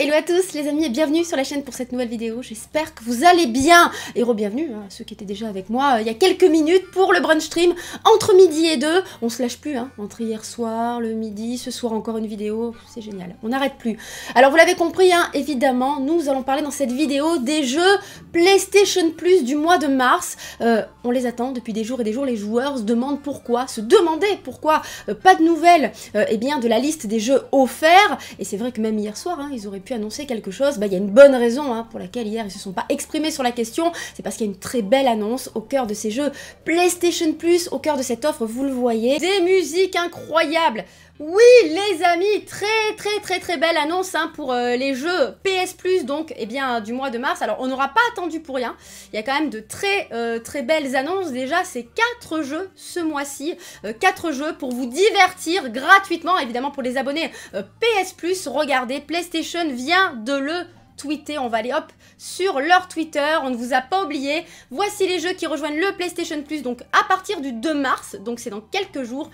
Hello à tous les amis et bienvenue sur la chaîne pour cette nouvelle vidéo, j'espère que vous allez bien et re-bienvenue à hein, ceux qui étaient déjà avec moi euh, il y a quelques minutes pour le brunch stream entre midi et deux, on se lâche plus hein, entre hier soir, le midi, ce soir encore une vidéo, c'est génial, on n'arrête plus. Alors vous l'avez compris hein, évidemment, nous allons parler dans cette vidéo des jeux PlayStation Plus du mois de mars, euh, on les attend depuis des jours et des jours, les joueurs se demandent pourquoi, se demandaient pourquoi euh, pas de nouvelles eh bien de la liste des jeux offerts et c'est vrai que même hier soir hein, ils auraient pu annoncer quelque chose, bah, il y a une bonne raison hein, pour laquelle hier ils se sont pas exprimés sur la question. C'est parce qu'il y a une très belle annonce au cœur de ces jeux PlayStation Plus, au cœur de cette offre, vous le voyez. Des musiques incroyables oui, les amis, très très très très belle annonce hein, pour euh, les jeux PS Plus, donc eh bien du mois de mars. Alors on n'aura pas attendu pour rien. Il y a quand même de très euh, très belles annonces. Déjà, c'est quatre jeux ce mois-ci, 4 euh, quatre jeux pour vous divertir gratuitement, évidemment pour les abonnés PS Plus. Regardez, PlayStation vient de le tweeter, on va aller hop sur leur Twitter, on ne vous a pas oublié. Voici les jeux qui rejoignent le PlayStation Plus donc à partir du 2 mars, donc c'est dans quelques jours.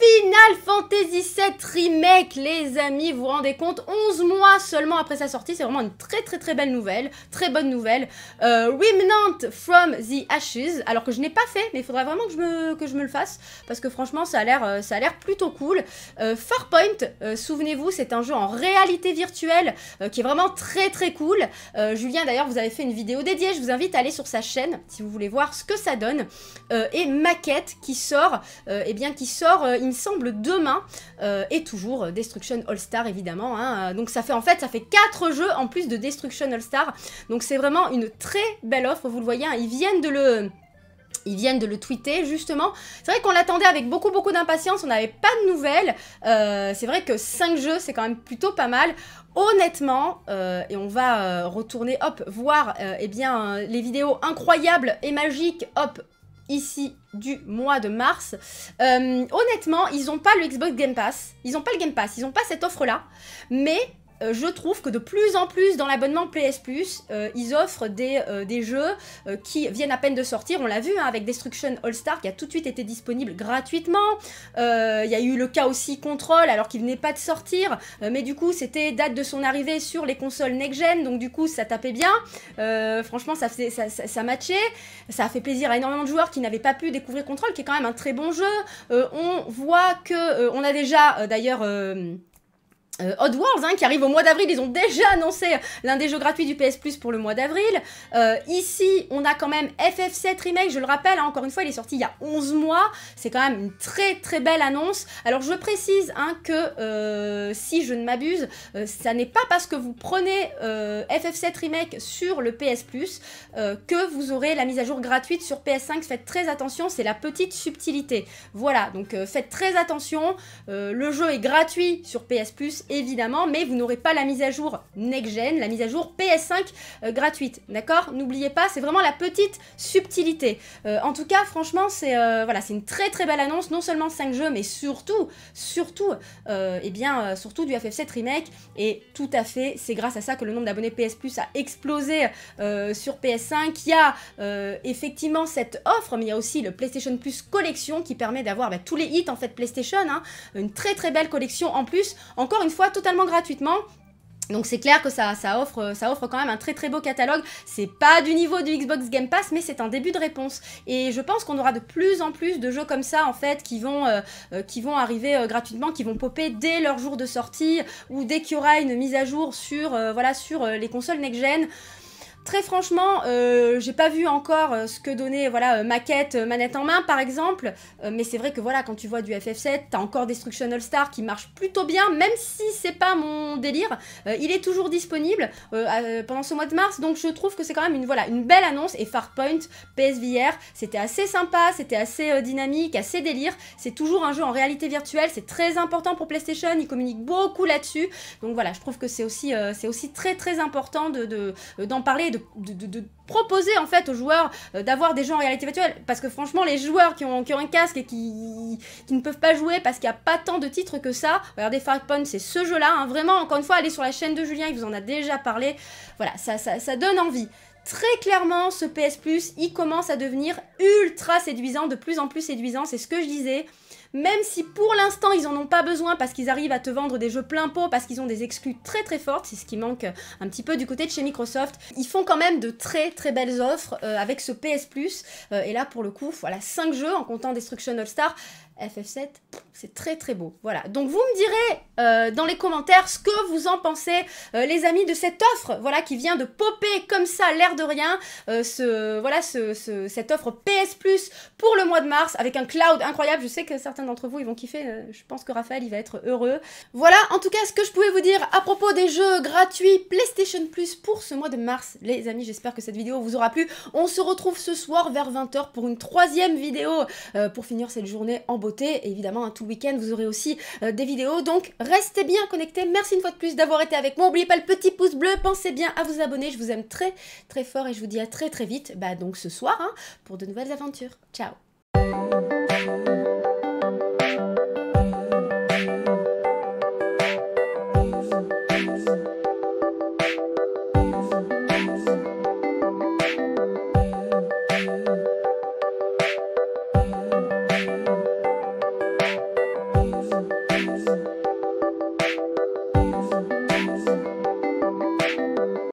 Final Fantasy VII Remake, les amis, vous vous rendez compte 11 mois seulement après sa sortie, c'est vraiment une très très très belle nouvelle, très bonne nouvelle. Euh, Remnant from the Ashes, alors que je n'ai pas fait, mais il faudrait vraiment que je, me, que je me le fasse, parce que franchement ça a l'air, euh, plutôt cool. Euh, Farpoint, euh, souvenez-vous, c'est un jeu en réalité virtuelle qui est vraiment très très cool. Julien d'ailleurs, vous avez fait une vidéo dédiée, je vous invite à aller sur sa chaîne si vous voulez voir ce que ça donne. et Maquette qui sort, et eh bien qui sort il me semble, demain, euh, et toujours euh, Destruction All-Star, évidemment. Hein. Donc ça fait en fait, ça fait 4 jeux en plus de Destruction All-Star. Donc c'est vraiment une très belle offre, vous le voyez, hein. ils viennent de le ils viennent de le tweeter justement. C'est vrai qu'on l'attendait avec beaucoup beaucoup d'impatience, on n'avait pas de nouvelles. Euh, c'est vrai que 5 jeux c'est quand même plutôt pas mal. Honnêtement, et on va retourner hop voir eh bien les vidéos incroyables et magiques hop ici du mois de mars. Euh, honnêtement, ils n'ont pas le Xbox Game Pass. Ils n'ont pas le Game Pass. Ils n'ont pas cette offre-là. Mais euh, je trouve que de plus en plus dans l'abonnement PS Plus, euh, ils offrent des, euh, jeux qui viennent à peine de sortir. On l'a vu hein, avec Destruction All Star qui a tout de suite été disponible gratuitement. Il y a eu le cas aussi Control alors qu'il venait pas de sortir, mais du coup c'était date de son arrivée sur les consoles next-gen, donc du coup ça tapait bien. franchement ça, ça, ça, ça, matchait, ça a fait plaisir à énormément de joueurs qui n'avaient pas pu découvrir Control, qui est quand même un très bon jeu. on voit que on a déjà d'ailleurs euh, Odd hein, qui arrive au mois d'avril, ils ont déjà annoncé l'un des jeux gratuits du PS Plus pour le mois d'avril. Euh, ici, on a quand même FF7 Remake, je le rappelle, hein, encore une fois, il est sorti il y a 11 mois. C'est quand même une très très belle annonce. Alors je précise hein, que euh, si je ne m'abuse, euh, ça n'est pas parce que vous prenez FF7 Remake sur le PS Plus que vous aurez la mise à jour gratuite sur PS5. Faites très attention, c'est la petite subtilité. Voilà, donc faites très attention. le jeu est gratuit sur PS Plus évidemment, mais vous n'aurez pas la mise à jour next-gen, la mise à jour PS5 euh, gratuite. D'accord N'oubliez pas, c'est vraiment la petite subtilité. Euh, en tout cas, franchement, c'est euh, voilà, c'est une très très belle annonce, non seulement 5 jeux, mais surtout, surtout, et eh bien, surtout du FF7 Remake. Et tout à fait, c'est grâce à ça que le nombre d'abonnés PS Plus a explosé sur PS5. Il y a effectivement cette offre, mais il y a aussi le PlayStation Plus Collection qui permet d'avoir bah, tous les hits en fait PlayStation. Hein. une très très belle collection en plus. Encore une totalement gratuitement. Donc c'est clair que ça, offre, ça offre quand même un très très beau catalogue. C'est pas du niveau du Xbox Game Pass, mais c'est un début de réponse. Et je pense qu'on aura de plus en plus de jeux comme ça en fait qui vont, euh, euh, qui vont arriver euh, gratuitement, qui vont popper dès leur jour de sortie ou dès qu'il y aura une mise à jour sur, voilà, sur les consoles next-gen. Très franchement, euh, j'ai pas vu encore euh, ce que donnait voilà euh, maquette manette en main par exemple, mais c'est vrai que voilà quand tu vois du FF7, t'as encore Destruction All Star qui marche plutôt bien, même si c'est pas mon délire. il est toujours disponible pendant ce mois de mars, donc je trouve que c'est quand même une voilà une belle annonce et Farpoint PSVR, c'était assez sympa, c'était assez dynamique, assez délire. C'est toujours un jeu en réalité virtuelle, c'est très important pour PlayStation, ils communiquent beaucoup là-dessus, donc voilà je trouve que c'est aussi c'est aussi très très important de d'en parler de, proposer en fait aux joueurs euh, d'avoir des jeux en réalité virtuelle. Parce que franchement, les joueurs qui ont, qui un casque et qui, ne peuvent pas jouer parce qu'il n'y a pas tant de titres que ça, regardez Farpoint, c'est ce jeu-là. Hein. vraiment, encore une fois, allez sur la chaîne de Julien, il vous en a déjà parlé. Voilà, ça, ça, ça donne envie très clairement, ce PS Plus, il commence à devenir ultra séduisant, de plus en plus séduisant, c'est ce que je disais même si pour l'instant ils en ont pas besoin parce qu'ils arrivent à te vendre des jeux plein pot, parce qu'ils ont des exclus très très fortes, c'est ce qui manque un petit peu du côté de chez Microsoft, ils font quand même de très très belles offres euh, avec ce PS euh, et là pour le coup, voilà 5 jeux en comptant Destruction All Star, FF7, c'est très très beau. Voilà. Donc vous me direz euh, dans les commentaires ce que vous en pensez, euh, les amis, de cette offre, voilà, qui vient de popper comme ça, l'air de rien, euh, ce, voilà, ce, ce, cette offre PS Plus pour le mois de mars avec un cloud incroyable. Je sais que certains d'entre vous ils vont kiffer. je pense que Raphaël il va être heureux. Voilà. En tout cas, ce que je pouvais vous dire à propos des jeux gratuits PlayStation Plus pour ce mois de mars, les amis. J'espère que cette vidéo vous aura plu. On se retrouve ce soir vers 20h pour une troisième vidéo pour finir cette journée en et évidemment, un hein, tout week-end, vous aurez aussi euh, des vidéos. Donc, restez bien connectés. Merci une fois de plus d'avoir été avec moi. N'oubliez pas le petit pouce bleu. Pensez bien à vous abonner. Je vous aime très, très fort et je vous dis à très, très vite. Bah, donc ce soir, hein, pour de nouvelles aventures. Ciao!